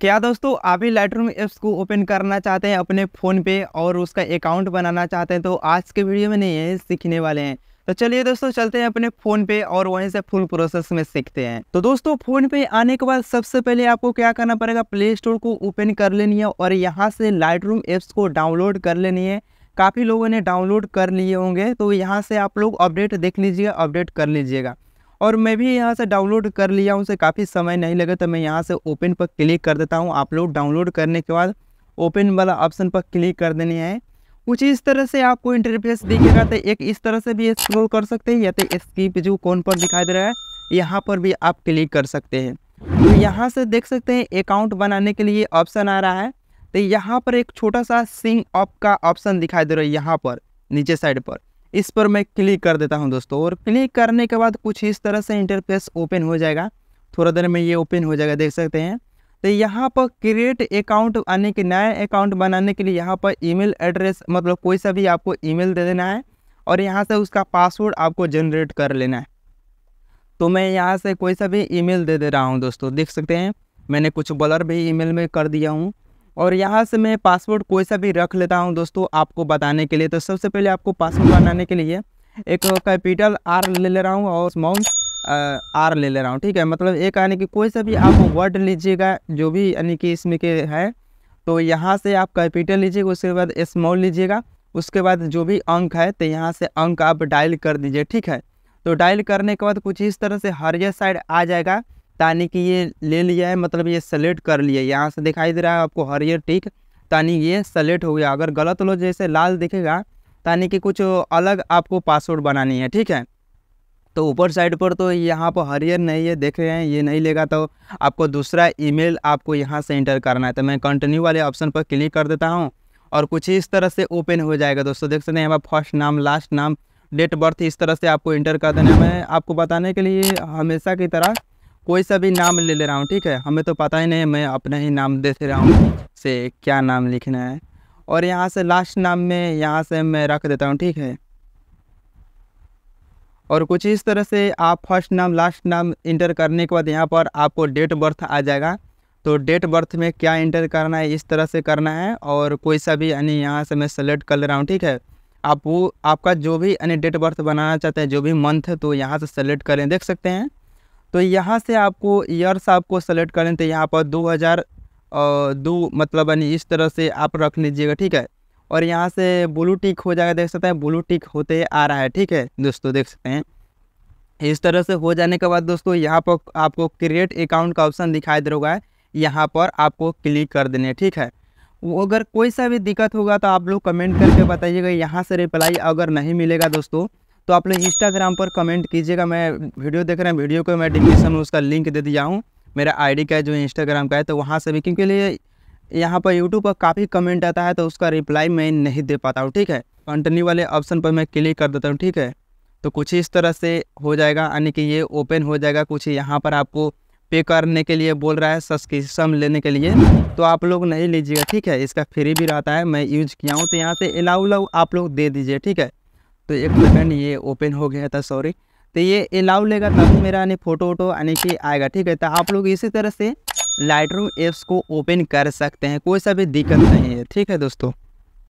क्या दोस्तों आप ही लाइटरूम ऐप्स को ओपन करना चाहते हैं अपने फ़ोन पे और उसका अकाउंट बनाना चाहते हैं तो आज के वीडियो में नहीं है सीखने वाले हैं तो चलिए दोस्तों चलते हैं अपने फ़ोन पे और वहीं से फुल प्रोसेस में सीखते हैं तो दोस्तों फ़ोन पे आने के बाद सबसे पहले आपको क्या करना पड़ेगा प्ले स्टोर को ओपन कर लेनी है और यहाँ से लाइटरूम ऐप्स को डाउनलोड कर लेनी है काफ़ी लोगों ने डाउनलोड कर लिए होंगे तो यहाँ से आप लोग अपडेट देख लीजिएगा अपडेट कर लीजिएगा और मैं भी यहाँ से डाउनलोड कर लिया हूँ उसे काफ़ी समय नहीं लगा तो मैं यहाँ से ओपन पर क्लिक कर देता हूँ आप लोग डाउनलोड करने के बाद ओपन वाला ऑप्शन पर क्लिक कर देने हैं कुछ इस तरह से आपको इंटरफेस दिखेगा तो एक इस तरह से भी स्क्रोल कर सकते हैं या तो स्कीप जो कौन पर दिखाई दे रहा है यहाँ पर भी आप क्लिक कर सकते हैं तो यहाँ से देख सकते हैं अकाउंट बनाने के लिए ऑप्शन आ रहा है तो यहाँ पर एक छोटा सा सिंग ऑप का ऑप्शन दिखाई दे रहा है यहाँ पर नीचे साइड पर इस पर मैं क्लिक कर देता हूं दोस्तों और क्लिक करने के बाद कुछ इस तरह से इंटरफेस ओपन हो जाएगा थोड़ा देर में ये ओपन हो जाएगा देख सकते हैं तो यहाँ पर क्रिएट अकाउंट आने के नया अकाउंट बनाने के लिए यहाँ पर ईमेल एड्रेस मतलब कोई सा भी आपको ईमेल दे देना है और यहाँ से उसका पासवर्ड आपको जनरेट कर लेना है तो मैं यहाँ से कोई सा भी ईमेल दे दे रहा हूँ दोस्तों देख सकते हैं मैंने कुछ बलर भी ईमेल में कर दिया हूँ और यहाँ से मैं पासवर्ड कोई सा भी रख लेता हूँ दोस्तों आपको बताने के लिए तो सबसे पहले आपको पासवर्ड बनाने के लिए एक कैपिटल आर ले ले रहा हूँ और स्मॉल आर ले ले रहा हूँ ठीक है मतलब एक यानी कि कोई सा भी आप वर्ड लीजिएगा जो भी यानी कि इसमें के है तो यहाँ से आप कैपिटल लीजिएगा उसके बाद स्मॉल लीजिएगा उसके बाद जो भी अंक है तो यहाँ से अंक आप डायल कर दीजिए ठीक है तो डायल करने के बाद कुछ इस तरह से हरियर साइड आ जाएगा तानी कि ये ले लिया है मतलब ये सेलेक्ट कर लिया यहाँ से दिखाई दे रहा है आपको हरियर टिक तानी ये सेलेक्ट हो गया अगर गलत लो जैसे लाल दिखेगा तानी कि कुछ अलग आपको पासवर्ड बनानी है ठीक है तो ऊपर साइड पर तो यहाँ पर हरियर नहीं है देख रहे हैं ये नहीं लेगा तो आपको दूसरा ईमेल आपको यहाँ से इंटर करना है तो मैं कंटिन्यू वाले ऑप्शन पर क्लिक कर देता हूँ और कुछ इस तरह से ओपन हो जाएगा दोस्तों देख सकते हैं यहाँ पर फर्स्ट नाम लास्ट नाम डेट बर्थ इस तरह से आपको इंटर कर देना है मैं आपको बताने के लिए हमेशा की तरह कोई सा भी नाम ले ले रहा हूँ ठीक है हमें तो पता ही नहीं मैं अपना ही नाम दे रहा हूँ से क्या नाम लिखना है और यहाँ से लास्ट नाम में यहाँ से मैं रख देता हूँ ठीक है और कुछ इस तरह से आप फर्स्ट नाम लास्ट नाम इंटर करने के बाद यहाँ पर आपको डेट बर्थ आ जाएगा तो डेट बर्थ में क्या इंटर करना है इस तरह से करना है और कोई सा भी यानी यहाँ से मैं सेलेक्ट कर ले रहा हूँ ठीक है आप वो आपका जो भी यानी डेट बर्थ बनाना चाहते हैं जो भी मंथ है तो यहाँ से सेलेक्ट करें देख सकते हैं तो यहाँ से आपको ईयर्स आपको सेलेक्ट करें तो यहाँ पर दो हज़ार दो मतलब यानी इस तरह से आप रख लीजिएगा ठीक है और यहाँ से ब्लू टिक हो जाएगा देख सकते हैं ब्लू टिक होते आ रहा है ठीक है दोस्तों देख सकते हैं इस तरह से हो जाने के बाद दोस्तों यहाँ पर आपको क्रिएट अकाउंट का ऑप्शन दिखाई दे रहा है यहाँ पर आपको क्लिक कर देने ठीक है वो अगर कोई सा भी दिक्कत होगा तो आप लोग कमेंट करके बताइएगा यहाँ से रिप्लाई अगर नहीं मिलेगा दोस्तों तो आप लोग इंस्टाग्राम पर कमेंट कीजिएगा मैं वीडियो देख रहे हैं वीडियो को मैं डिस्क्रिप्शन में उसका लिंक दे दिया हूँ मेरा आईडी का है जो इंस्टाग्राम का है तो वहाँ से भी क्योंकि लिए यहाँ पर यूट्यूब पर काफ़ी कमेंट आता है तो उसका रिप्लाई मैं नहीं दे पाता हूँ ठीक है कंटिन्यू वाले ऑप्शन पर मैं क्लिक कर देता हूँ ठीक है तो कुछ इस तरह से हो जाएगा यानी कि ये ओपन हो जाएगा कुछ यहाँ पर आपको पे करने के लिए बोल रहा है सब्सक्रिप्शन लेने के लिए तो आप लोग नहीं लीजिएगा ठीक है इसका फ्री भी रहता है मैं यूज किया हूँ तो यहाँ से अलाउ उलाउ आप लोग दे दीजिए ठीक है तो एक सेकेंड ये ओपन हो गया था सॉरी तो ये अलाउ लेगा तभी मेरा यानी फ़ोटो वोटो यानी कि आएगा ठीक है तो आप लोग इसी तरह से लाइट रूम को ओपन कर सकते हैं कोई सा भी दिक्कत नहीं है ठीक है दोस्तों